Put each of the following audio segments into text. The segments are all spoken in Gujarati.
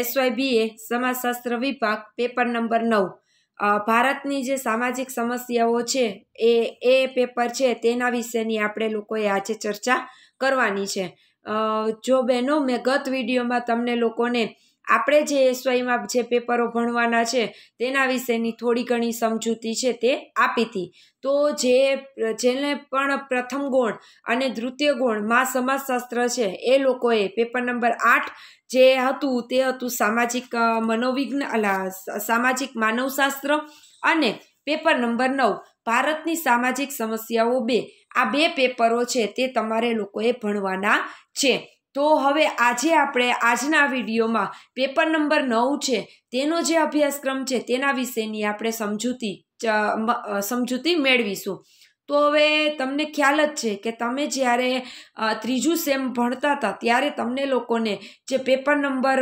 એસવાયબીએ સમાજશાસ્ત્ર વિભાગ પેપર નંબર નવ ભારતની જે સામાજિક સમસ્યાઓ છે એ એ પેપર છે તેના વિશેની આપણે લોકોએ આજે ચર્ચા કરવાની છે જો બહેનો મેં ગત વિડીયોમાં તમને લોકોને આપણે જે એસવાયમાં જે પેપરો ભણવાના છે તેના વિશેની થોડી ઘણી સમજૂતી છે તે આપી હતી તો જે જેને પણ પ્રથમ ગુણ અને દ્વિતીય ગુણ માં સમાજશાસ્ત્ર છે એ લોકોએ પેપર નંબર આઠ જે હતું તે હતું સામાજિક મનોવિજ્ઞાન સામાજિક માનવશાસ્ત્ર અને પેપર નંબર નવ ભારતની સામાજિક સમસ્યાઓ બે આ બે પેપરો છે તે તમારે લોકોએ ભણવાના છે તો હવે આજે આપણે આજના વિડીયોમાં પેપર નંબર નવ છે તેનો જે અભ્યાસક્રમ છે તેના વિશેની આપણે સમજૂતી સમજૂતી મેળવીશું તો હવે તમને ખ્યાલ જ છે કે તમે જ્યારે ત્રીજું સેમ ભણતા હતા ત્યારે તમને લોકોને જે પેપર નંબર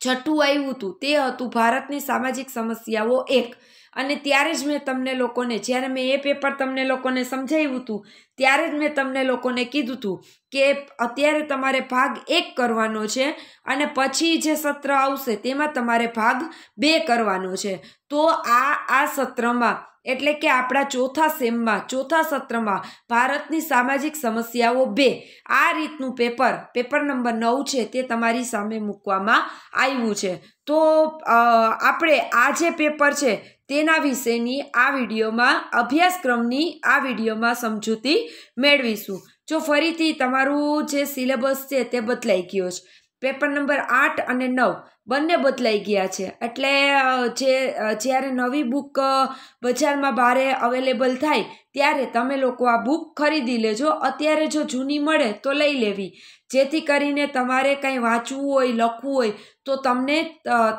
છઠ્ઠું આવ્યું હતું તે હતું ભારતની સામાજિક સમસ્યાઓ એક અને ત્યારે જ મેં તમને લોકોને જ્યારે મેં એ પેપર તમને લોકોને સમજાવ્યું હતું ત્યારે જ મેં તમને લોકોને કીધું હતું કે અત્યારે તમારે ભાગ એક કરવાનો છે અને પછી જે સત્ર આવશે તેમાં તમારે ભાગ બે કરવાનો છે તો આ આ સત્રમાં એટલે કે આપણા ચોથા સેમમાં ચોથા સત્રમાં ભારતની સામાજિક સમસ્યાઓ બે આ રીતનું પેપર પેપર નંબર નવ છે તે તમારી સામે મૂકવામાં આવ્યું છે તો આપણે આ જે પેપર છે તેના વિશેની આ વિડીયોમાં અભ્યાસક્રમની આ વિડીયોમાં સમજૂતી મેળવીશું જો ફરીથી તમારું જે સિલેબસ છે તે બદલાઈ ગયો છે પેપર નંબર આઠ અને નવ બંને બદલાઈ ગયા છે એટલે જે જ્યારે નવી બુક બજારમાં ભારે અવેલેબલ થાય ત્યારે તમે લોકો આ બુક ખરીદી લેજો અત્યારે જો જૂની મળે તો લઈ લેવી જેથી કરીને તમારે કંઈ વાંચવું હોય લખવું હોય તો તમને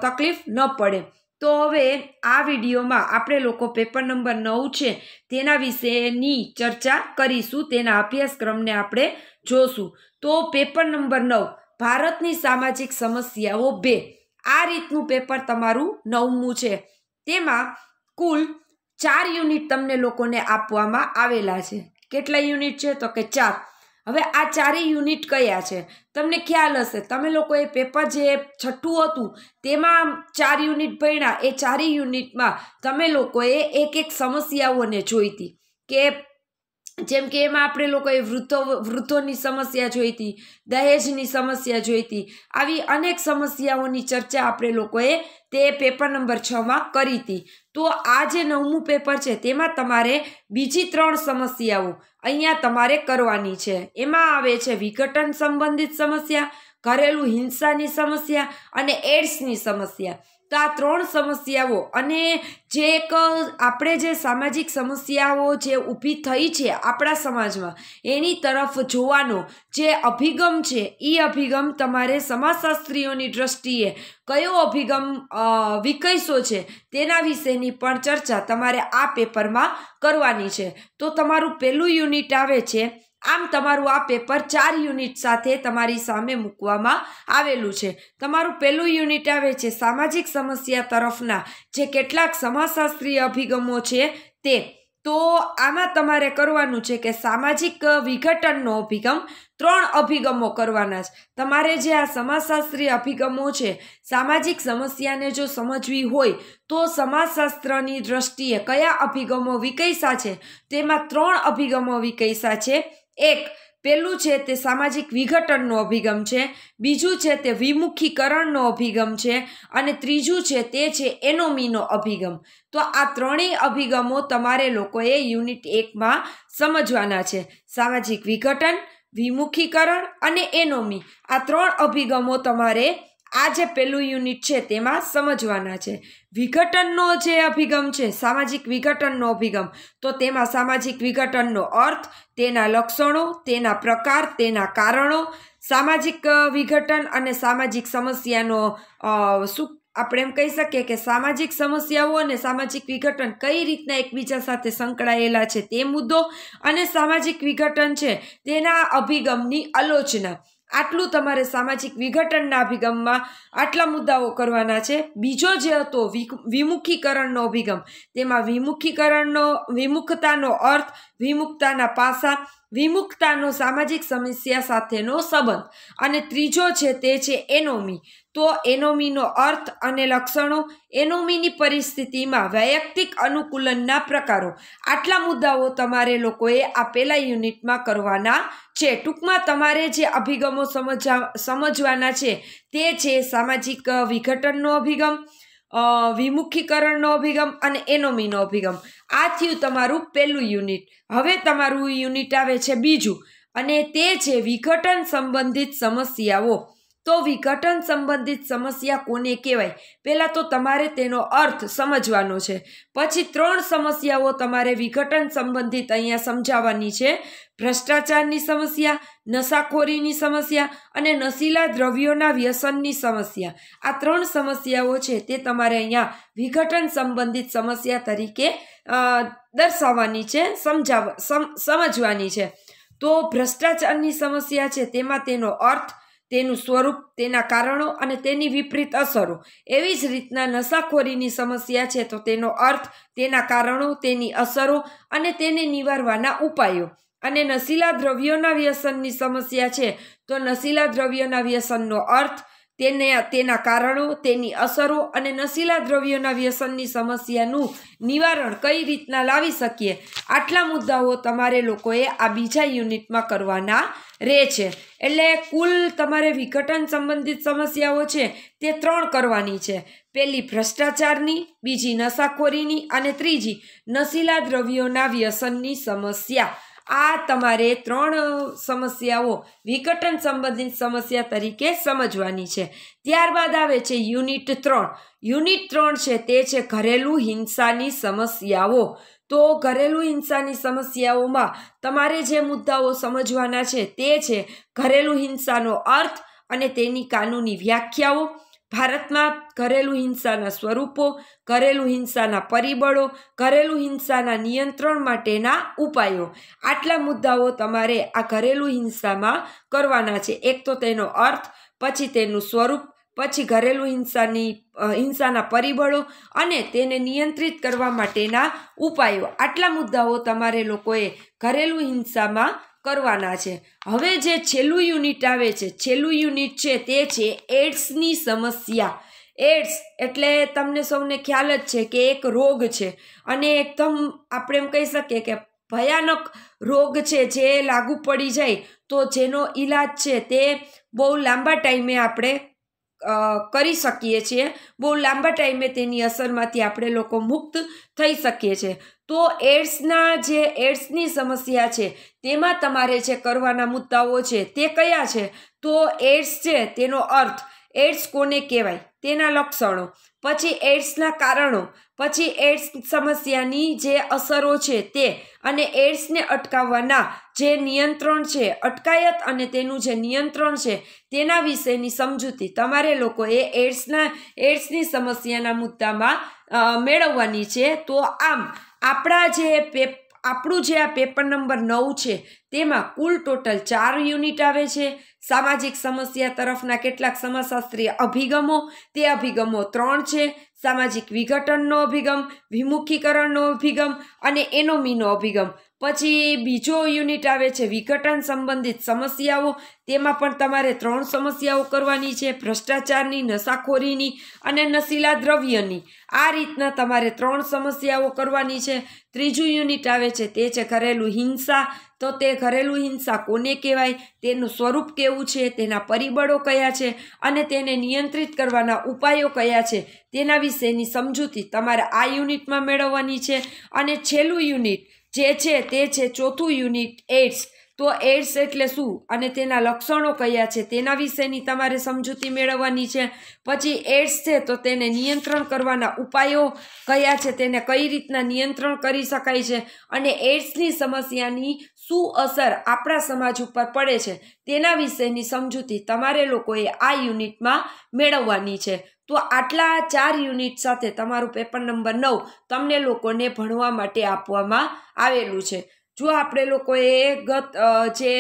તકલીફ ન પડે તો હવે આ વિડીયોમાં આપણે લોકો પેપર નંબર નવ છે તેના વિશેની ચર્ચા કરીશું તેના અભ્યાસક્રમને આપણે જોશું તો પેપર નંબર નવ ભારતની સામાજિક સમસ્યાઓ બે આ રીતનું પેપર તમારું નવમું છે તેમાં કુલ ચાર યુનિટ તમને લોકોને આપવામાં આવેલા છે કેટલા યુનિટ છે તો કે ચાર હવે આ ચારેય યુનિટ કયા છે તમને ખ્યાલ હશે તમે લોકોએ પેપર જે છઠ્ઠું હતું તેમાં ચાર યુનિટ ભણ્યા એ ચારેય યુનિટમાં તમે લોકોએ એક એક સમસ્યાઓને જોઈતી કે જેમ કે એમાં આપણે લોકોએ વૃદ્ધો વૃદ્ધોની સમસ્યા જોઈતી દહેજની સમસ્યા જોઈતી આવી અનેક સમસ્યાઓની ચર્ચા આપણે લોકોએ તે પેપર નંબર છમાં કરી હતી તો આ જે નવમું પેપર છે તેમાં તમારે બીજી ત્રણ સમસ્યાઓ અહીંયા તમારે કરવાની છે એમાં આવે છે વિઘટન સંબંધિત સમસ્યા ઘરેલું હિંસાની સમસ્યા અને એડ્સની સમસ્યા તો આ ત્રણ સમસ્યાઓ અને જે એક આપણે જે સામાજિક સમસ્યાઓ જે ઊભી થઈ છે આપણા સમાજમાં એની તરફ જોવાનો જે અભિગમ છે એ અભિગમ તમારે સમાજશાસ્ત્રીઓની દ્રષ્ટિએ કયો અભિગમ વિકસ્યો છે તેના વિશેની પણ ચર્ચા તમારે આ પેપરમાં કરવાની છે તો તમારું પહેલું યુનિટ આવે છે આમ તમારું આ પેપર ચાર યુનિટ સાથે તમારી સામે મૂકવામાં આવેલું છે તમારું પહેલું યુનિટ આવે છે સામાજિક સમસ્યા તરફના જે કેટલાક સમાજશાસ્ત્રીય અભિગમો છે તે તો આમાં તમારે કરવાનું છે કે સામાજિક વિઘટનનો અભિગમ ત્રણ અભિગમો કરવાના છે તમારે જે આ સમાજશાસ્ત્રીય અભિગમો છે સામાજિક સમસ્યાને જો સમજવી હોય તો સમાજશાસ્ત્રની દ્રષ્ટિએ કયા અભિગમો વિકૈસા છે તેમાં ત્રણ અભિગમો વિકૈસા છે એક પહેલું છે તે સામાજિક વિઘટનનો અભિગમ છે બીજું છે તે વિમુખીકરણનો અભિગમ છે અને ત્રીજું છે તે છે એનોમીનો અભિગમ તો આ ત્રણેય અભિગમો તમારે લોકોએ યુનિટ એકમાં સમજવાના છે સામાજિક વિઘટન વિમુખીકરણ અને એનોમી આ ત્રણ અભિગમો તમારે આ જે પહેલું યુનિટ છે તેમાં સમજવાના છે વિઘટનનો જે અભિગમ છે સામાજિક વિઘટનનો અભિગમ તો તેમાં સામાજિક વિઘટનનો અર્થ તેના લક્ષણો તેના પ્રકાર તેના કારણો સામાજિક વિઘટન અને સામાજિક સમસ્યાનો શું આપણે એમ કહી શકીએ કે સામાજિક સમસ્યાઓ અને સામાજિક વિઘટન કઈ રીતના એકબીજા સાથે સંકળાયેલા છે તે મુદ્દો અને સામાજિક વિઘટન છે તેના અભિગમની આલોચના આટલું તમારે સામાજિક વિઘટનના અભિગમમાં આટલા મુદ્દાઓ કરવાના છે બીજો જે હતો વિમુખીકરણનો અભિગમ તેમાં વિમુખીકરણનો વિમુખતાનો અર્થ વિમુખતાના પાસા વિમુખતાનો સામાજિક સમસ્યા સાથેનો સંબંધ અને ત્રીજો છે તે છે એનોમી તો એનોમીનો અર્થ અને લક્ષણો એનોમીની પરિસ્થિતિમાં વૈયક્તિક અનુકૂલનના પ્રકારો આટલા મુદ્દાઓ તમારે લોકોએ આ આપેલા યુનિટમાં કરવાના છે ટૂંકમાં તમારે જે અભિગમો સમજા સમજવાના છે તે છે સામાજિક વિઘટનનો અભિગમ વિમુખીકરણનો અભિગમ અને એનોમીનો અભિગમ આ થયું તમારું પહેલું યુનિટ હવે તમારું યુનિટ આવે છે બીજું અને તે છે વિઘટન સંબંધિત સમસ્યાઓ તો વિઘટન સંબંધિત સમસ્યા કોને કહેવાય પહેલાં તો તમારે તેનો અર્થ સમજવાનો છે પછી ત્રણ સમસ્યાઓ તમારે વિઘટન સંબંધિત અહીંયા સમજાવવાની છે ભ્રષ્ટાચારની સમસ્યા નશાખોરીની સમસ્યા અને નશીલા દ્રવ્યોના વ્યસનની સમસ્યા આ ત્રણ સમસ્યાઓ છે તે તમારે અહીંયા વિઘટન સંબંધિત સમસ્યા તરીકે દર્શાવવાની છે સમજાવ સમજવાની છે તો ભ્રષ્ટાચારની સમસ્યા છે તેમાં તેનો અર્થ તેનું સ્વરૂપ તેના કારણો અને તેની વિપરીત અસરો એવી જ રીતના નશાખોરીની સમસ્યા છે તો તેનો અર્થ તેના કારણો તેની અસરો અને તેને નિવારવાના ઉપાયો અને નશીલા દ્રવ્યોના વ્યસનની સમસ્યા છે તો નશીલા દ્રવ્યોના વ્યસનનો અર્થ તેને તેના કારણો તેની અસરો અને નશીલા દ્રવ્યોના વ્યસનની સમસ્યાનું નિવારણ કઈ રીતના લાવી શકીએ આટલા મુદ્દાઓ તમારે લોકોએ આ બીજા યુનિટમાં કરવાના રહે છે એટલે કુલ તમારે વિઘટન સંબંધિત સમસ્યાઓ છે તે ત્રણ કરવાની છે પહેલી ભ્રષ્ટાચારની બીજી નશાખોરીની અને ત્રીજી નશીલા દ્રવ્યોના વ્યસનની સમસ્યા આ તમારે ત્રણ સમસ્યાઓ વિઘટન સંબંધિત સમસ્યા તરીકે સમજવાની છે ત્યારબાદ આવે છે યુનિટ ત્રણ યુનિટ ત્રણ છે તે છે ઘરેલું હિંસાની સમસ્યાઓ તો ઘરેલું હિંસાની સમસ્યાઓમાં તમારે જે મુદ્દાઓ સમજવાના છે તે છે ઘરેલુ હિંસાનો અર્થ અને તેની કાનૂની વ્યાખ્યાઓ ભારતમાં ઘરેલું હિંસાના સ્વરૂપો ઘરેલું હિંસાના પરિબળો ઘરેલું હિંસાના નિયંત્રણ માટેના ઉપાયો આટલા મુદ્દાઓ તમારે આ ઘરેલું હિંસામાં કરવાના છે એક તો તેનો અર્થ પછી તેનું સ્વરૂપ પછી ઘરેલું હિંસાની હિંસાના પરિબળો અને તેને નિયંત્રિત કરવા માટેના ઉપાયો આટલા મુદ્દાઓ તમારે લોકોએ ઘરેલું હિંસામાં કરવાના છે હવે જે છેલ્લું યુનિટ આવે છે છેલ્લું યુનિટ છે તે છે એડ્સની સમસ્યા એડ્સ એટલે તમને સૌને ખ્યાલ જ છે કે એક રોગ છે અને એકદમ આપણે એમ કહી શકીએ કે ભયાનક રોગ છે જે લાગુ પડી જાય તો જેનો ઈલાજ છે તે બહુ લાંબા ટાઈમે આપણે કરી શકીએ છીએ બહુ લાંબા ટાઈમે તેની અસરમાંથી આપણે લોકો મુક્ત થઈ શકીએ છીએ તો એડ્સના જે એડ્સની સમસ્યા છે તેમાં તમારે જે કરવાના મુદ્દાઓ છે તે કયા છે તો એડ્સ છે તેનો અર્થ એડ્સ કોને કહેવાય તેના લક્ષણો પછી એડ્સના કારણો પછી એડ્સ સમસ્યાની જે અસરો છે તે અને એડ્સને અટકાવવાના જે નિયંત્રણ છે અટકાયત અને તેનું જે નિયંત્રણ છે તેના વિશેની સમજૂતી તમારે લોકોએ એડ્સના એડ્સની સમસ્યાના મુદ્દામાં મેળવવાની છે તો આમ આપણા જે પેપ આપણું જે આ પેપર નંબર નવ છે તેમાં કુલ ટોટલ ચાર યુનિટ આવે છે સામાજિક સમસ્યા તરફના કેટલાક સમાજશાસ્ત્રીય અભિગમો તે અભિગમો ત્રણ છે સામાજિક વિઘટનનો અભિગમ વિમુખીકરણનો અભિગમ અને એનોમીનો અભિગમ પછી બીજો યુનિટ આવે છે વિઘટન સંબંધિત સમસ્યાઓ તેમાં પણ તમારે ત્રણ સમસ્યાઓ કરવાની છે ભ્રષ્ટાચારની નશાખોરીની અને નશીલા દ્રવ્યની આ રીતના તમારે ત્રણ સમસ્યાઓ કરવાની છે ત્રીજું યુનિટ આવે છે તે છે ઘરેલું હિંસા તો તે ઘરેલું હિંસા કોને કહેવાય તેનું સ્વરૂપ કેવું છે તેના પરિબળો કયા છે અને તેને નિયંત્રિત કરવાના ઉપાયો કયા છે તેના વિશેની સમજૂતી તમારે આ યુનિટમાં મેળવવાની છે અને છેલ્લું યુનિટ જે છે તે છે ચોથું યુનિટ એઇડ્સ તો એડ્સ એટલે શું અને તેના લક્ષણો કયા છે તેના વિશેની તમારે સમજૂતી મેળવવાની છે પછી એડ્સ છે તો તેને નિયંત્રણ કરવાના ઉપાયો કયા છે તેને કઈ રીતના નિયંત્રણ કરી શકાય છે અને એડ્સની સમસ્યાની શું અસર આપણા સમાજ ઉપર પડે છે તેના વિશેની સમજૂતી તમારે લોકોએ આ યુનિટમાં મેળવવાની છે તો આટલા ચાર યુનિટ સાથે તમારું પેપર નંબર નવ તમને લોકોને ભણવા માટે આપવામાં આવેલું છે જો આપણે લોકોએ ગત જે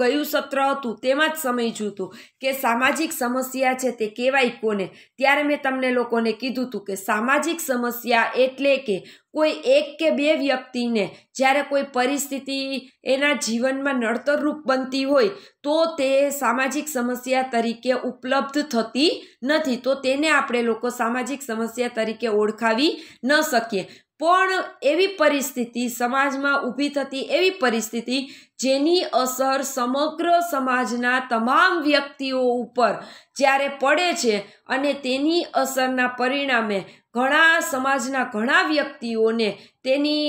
ગયું સત્ર હતું તેમાં જ સમય હતું કે સામાજિક સમસ્યા છે તે કહેવાય કોને ત્યારે મેં તમને લોકોને કીધું હતું કે સામાજિક સમસ્યા એટલે કે કોઈ એક કે બે વ્યક્તિને જ્યારે કોઈ પરિસ્થિતિ એના જીવનમાં નડતરરૂપ બનતી હોય તો તે સામાજિક સમસ્યા તરીકે ઉપલબ્ધ થતી નથી તો તેને આપણે લોકો સામાજિક સમસ્યા તરીકે ઓળખાવી ન શકીએ પણ એવી પરિસ્થિતિ સમાજમાં ઊભી થતી એવી પરિસ્થિતિ જેની અસર સમગ્ર સમાજના તમામ વ્યક્તિઓ ઉપર જ્યારે પડે છે અને તેની અસરના પરિણામે ઘણા સમાજના ઘણા વ્યક્તિઓને તેની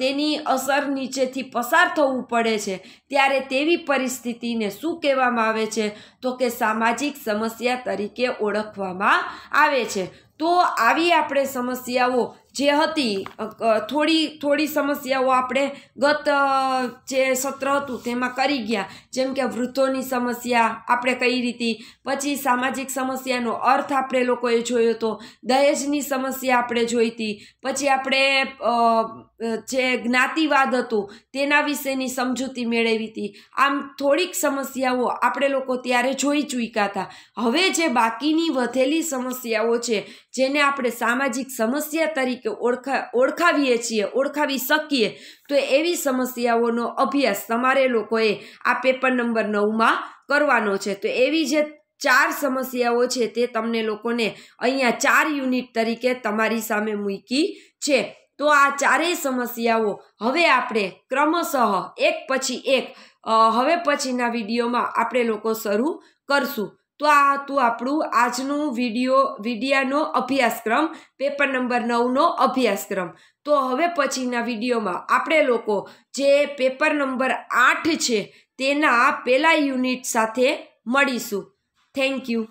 તેની અસર નીચેથી પસાર થવું પડે છે ત્યારે તેવી પરિસ્થિતિને શું કહેવામાં આવે છે તો કે સામાજિક સમસ્યા તરીકે ઓળખવામાં આવે છે તો આવી આપણે સમસ્યાઓ જે હતી થોડી થોડી સમસ્યાઓ આપણે ગત જે સત્ર હતું તેમાં કરી ગયા જેમ કે વૃદ્ધોની સમસ્યા આપણે કઈ રીતે પછી સામાજિક સમસ્યાનો અર્થ આપણે લોકોએ જોયો હતો દહેજની સમસ્યા આપણે જોઈ હતી પછી આપણે જે જ્ઞાતિવાદ હતું તેના વિશેની સમજૂતી મેળવી હતી આમ થોડીક સમસ્યાઓ આપણે લોકો ત્યારે જોઈ ચૂક્યા હતા હવે જે બાકીની વધેલી સમસ્યાઓ છે જેને આપણે સામાજિક સમસ્યા તરીકે તરીકે ઓળખા ઓળખાવીએ છીએ ઓળખાવી શકીએ તો એવી સમસ્યાઓનો અભ્યાસ તમારે લોકોએ આ પેપર નંબર નવમાં કરવાનો છે તો એવી જે ચાર સમસ્યાઓ છે તે તમને લોકોને અહીંયા ચાર યુનિટ તરીકે તમારી સામે મૂકી છે તો આ ચારેય સમસ્યાઓ હવે આપણે ક્રમશઃ એક પછી એક હવે પછીના વિડીયોમાં આપણે લોકો શરૂ કરશું તો આ હતું આપણું આજનું વિડીયો વિડિયાનો અભ્યાસક્રમ પેપર નંબર નવનો અભ્યાસક્રમ તો હવે પછીના વિડીયોમાં આપણે લોકો જે પેપર નંબર આઠ છે તેના પહેલાં યુનિટ સાથે મળીશું થેન્ક યુ